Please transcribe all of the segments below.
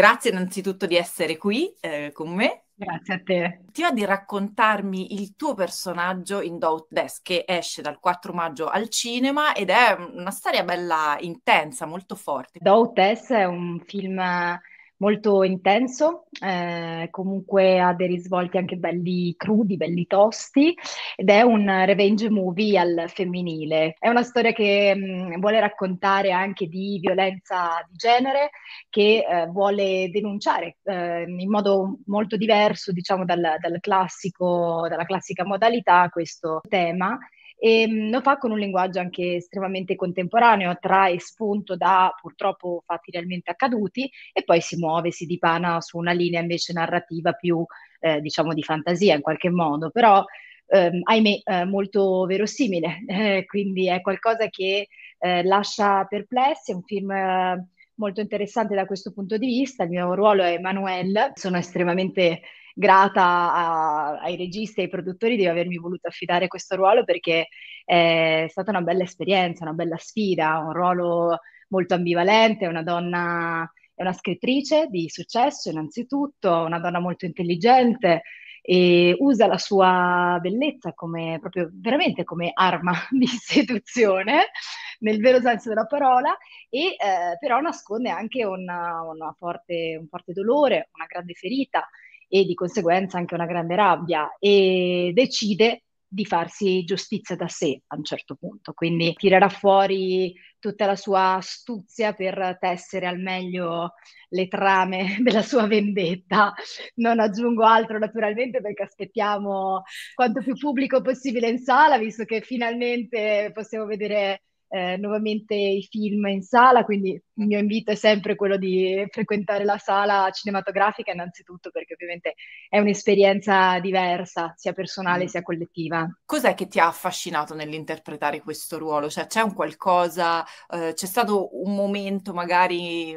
Grazie innanzitutto di essere qui eh, con me. Grazie a te. Ti va di raccontarmi il tuo personaggio in Desk che esce dal 4 maggio al cinema ed è una storia bella intensa, molto forte. Desk è un film molto intenso, eh, comunque ha dei risvolti anche belli crudi, belli tosti ed è un revenge movie al femminile. È una storia che mh, mm, vuole raccontare anche di violenza di genere, che eh, vuole denunciare eh, in modo molto diverso, diciamo, dal, dal classico, dalla classica modalità questo tema e ehm, lo fa con un linguaggio anche estremamente contemporaneo, trae spunto da purtroppo fatti realmente accaduti e poi si muove, si dipana su una linea invece narrativa più eh, diciamo di fantasia in qualche modo, però ehm, ahimè eh, molto verosimile, eh, quindi è qualcosa che eh, lascia perplessi, è un film eh, molto interessante da questo punto di vista, il mio ruolo è Emanuele, sono estremamente grata a, ai registi e ai produttori di avermi voluto affidare questo ruolo perché eh, è stata una bella esperienza, una bella sfida, un ruolo molto ambivalente, una donna, è una scrittrice di successo innanzitutto, una donna molto intelligente e usa la sua bellezza come proprio veramente come arma di seduzione nel vero senso della parola e eh, però nasconde anche una, una forte, un forte dolore, una grande ferita e di conseguenza anche una grande rabbia e decide di farsi giustizia da sé a un certo punto, quindi tirerà fuori tutta la sua astuzia per tessere al meglio le trame della sua vendetta. Non aggiungo altro naturalmente perché aspettiamo quanto più pubblico possibile in sala, visto che finalmente possiamo vedere eh, nuovamente i film in sala, quindi il mio invito è sempre quello di frequentare la sala cinematografica innanzitutto perché ovviamente è un'esperienza diversa, sia personale mm. sia collettiva. Cos'è che ti ha affascinato nell'interpretare questo ruolo? Cioè c'è un qualcosa, eh, c'è stato un momento magari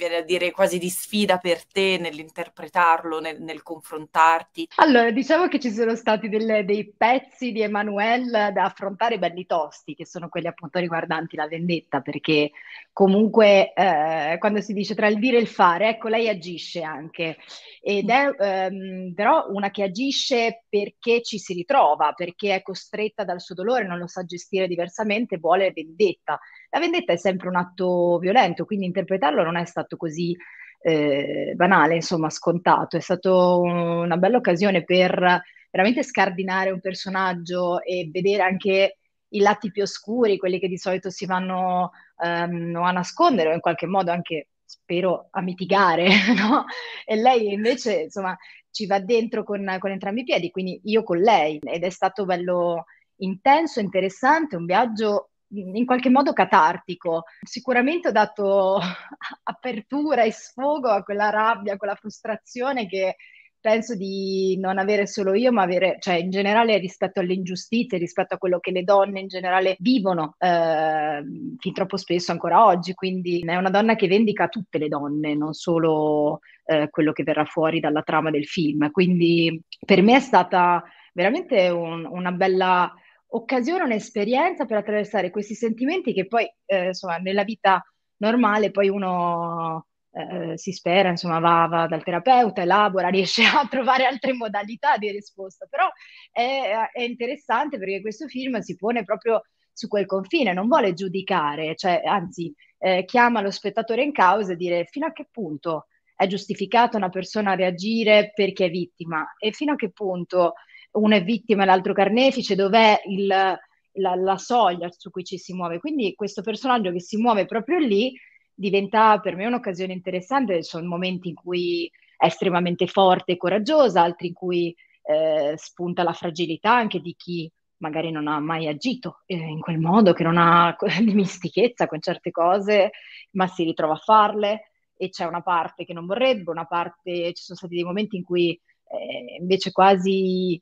viene a dire quasi di sfida per te nell'interpretarlo, nel, nel confrontarti? Allora, diciamo che ci sono stati delle, dei pezzi di Emanuele da affrontare belli tosti, che sono quelli appunto riguardanti la vendetta, perché comunque eh, quando si dice tra il dire e il fare, ecco, lei agisce anche, ed mm. è ehm, però una che agisce perché ci si ritrova, perché è costretta dal suo dolore, non lo sa gestire diversamente, vuole vendetta. La vendetta è sempre un atto violento, quindi interpretarlo non è stato così eh, banale, insomma, scontato. È stata una bella occasione per veramente scardinare un personaggio e vedere anche i lati più oscuri, quelli che di solito si vanno um, a nascondere o in qualche modo anche spero a mitigare, no? E lei invece, insomma, ci va dentro con, con entrambi i piedi, quindi io con lei ed è stato bello intenso, interessante, un viaggio in qualche modo catartico. Sicuramente ho dato apertura e sfogo a quella rabbia, a quella frustrazione che penso di non avere solo io, ma avere, cioè in generale rispetto alle ingiustizie, rispetto a quello che le donne in generale vivono eh, fin troppo spesso ancora oggi. Quindi è una donna che vendica tutte le donne, non solo eh, quello che verrà fuori dalla trama del film. Quindi per me è stata veramente un, una bella occasione, un'esperienza per attraversare questi sentimenti che poi, eh, insomma, nella vita normale poi uno eh, si spera, insomma, va, va, dal terapeuta, elabora, riesce a trovare altre modalità di risposta, però è, è interessante perché questo film si pone proprio su quel confine, non vuole giudicare, cioè, anzi eh, chiama lo spettatore in causa e dire fino a che punto è giustificata una persona reagire perché è vittima e fino a che punto uno è vittima e l'altro carnefice, dov'è il, la, la soglia su cui ci si muove. Quindi questo personaggio che si muove proprio lì diventa per me un'occasione interessante, sono momenti in cui è estremamente forte e coraggiosa, altri in cui eh, spunta la fragilità anche di chi magari non ha mai agito eh, in quel modo, che non ha dimistichezza con certe cose, ma si ritrova a farle e c'è una parte che non vorrebbe, una parte, ci sono stati dei momenti in cui eh, invece quasi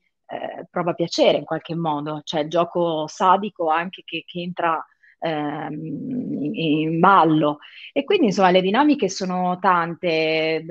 prova piacere in qualche modo, cioè il gioco sadico anche che, che entra ehm, in, in, ballo. E quindi insomma le dinamiche sono tante.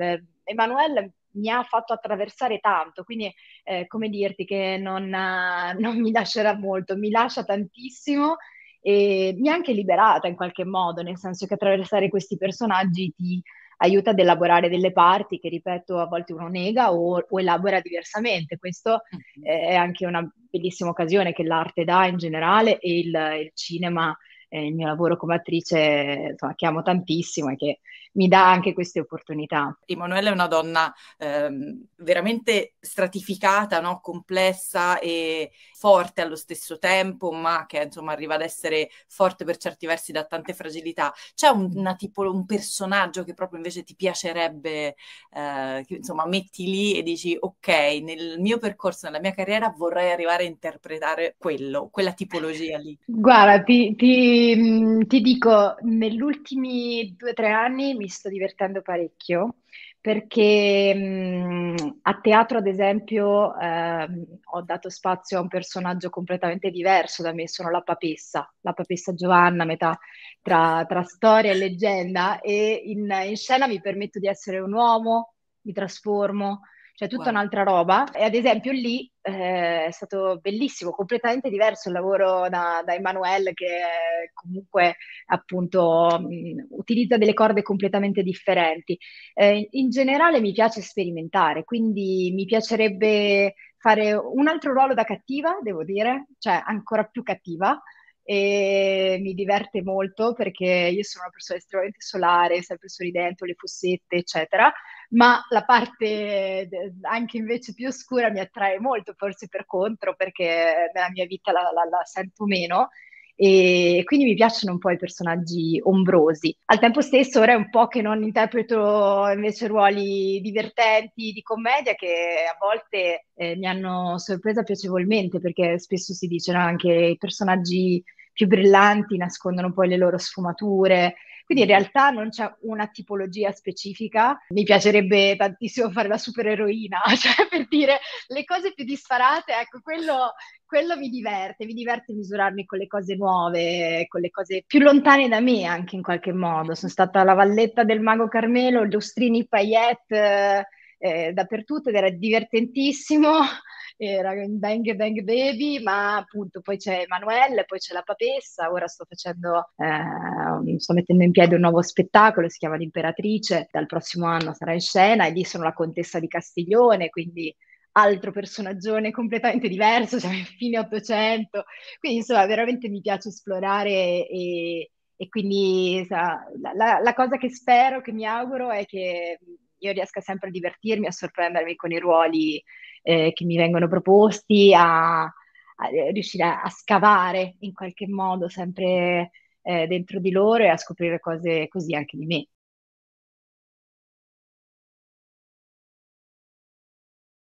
Emanuele mi ha fatto attraversare tanto, quindi eh, come dirti che non, non, mi lascerà molto, mi lascia tantissimo e mi ha anche liberata in qualche modo, nel senso che attraversare questi personaggi ti aiuta ad elaborare delle parti che, ripeto, a volte uno nega o, o elabora diversamente. Questo mm-hmm. è anche una bellissima occasione che l'arte dà in generale e il, il cinema, eh, il mio lavoro come attrice, insomma, che amo tantissimo e che mi dà anche queste opportunità. Emanuela è una donna ehm, veramente stratificata, no? complessa e forte allo stesso tempo, ma che insomma arriva ad essere forte per certi versi da tante fragilità. C'è un, tipo, un personaggio che proprio invece ti piacerebbe, eh, che, insomma metti lì e dici ok, nel mio percorso, nella mia carriera vorrei arrivare a interpretare quello, quella tipologia lì. Guarda, ti, ti, ti dico, negli ultimi due o tre anni mi mi sto divertendo parecchio perché mh, a teatro, ad esempio, eh, ho dato spazio a un personaggio completamente diverso da me, sono la papessa, la papessa Giovanna, metà tra, tra storia e leggenda e in, in scena mi permetto di essere un uomo, mi trasformo, cioè tutta wow. un'altra roba. E ad esempio lì eh, è stato bellissimo, completamente diverso il lavoro da, da Emanuele che eh, comunque appunto mh, utilizza delle corde completamente differenti. Eh, in generale mi piace sperimentare, quindi mi piacerebbe fare un altro ruolo da cattiva, devo dire, cioè ancora più cattiva, e mi diverte molto perché io sono una persona estremamente solare, sempre sorridente, le fossette, eccetera, ma la parte anche invece più oscura mi attrae molto, forse per contro, perché nella mia vita la, la, la sento meno e quindi mi piacciono un po' i personaggi ombrosi. Al tempo stesso ora è un po' che non interpreto invece ruoli divertenti di commedia che a volte eh, mi hanno sorpresa piacevolmente perché spesso si dice no, anche i personaggi più brillanti nascondono poi le loro sfumature. Quindi in mm. realtà non c'è una tipologia specifica. Mi piacerebbe tantissimo fare la supereroina, cioè per dire le cose più disparate, ecco, quello, quello mi diverte, mi diverte misurarmi con le cose nuove, con le cose più lontane da me anche in qualche modo. Sono stata alla Valletta del Mago Carmelo, Lustrini Paillette. Eh, eh, dappertutto ed era divertentissimo era eh, in Bang Bang Baby, ma appunto poi c'è Emanuele, poi c'è la papessa, ora sto facendo, eh, sto mettendo in piedi un nuovo spettacolo, si chiama L'Imperatrice, dal prossimo anno sarà in scena e lì sono la contessa di Castiglione, quindi altro personaggio completamente diverso, cioè fine 800, quindi insomma veramente mi piace esplorare e, e quindi sa, la, la, la cosa che spero, che mi auguro è che io riesca sempre a divertirmi, a sorprendermi con i ruoli eh, che mi vengono proposti, a, a riuscire a, a, scavare in qualche modo sempre eh, dentro di loro e a scoprire cose così anche di me.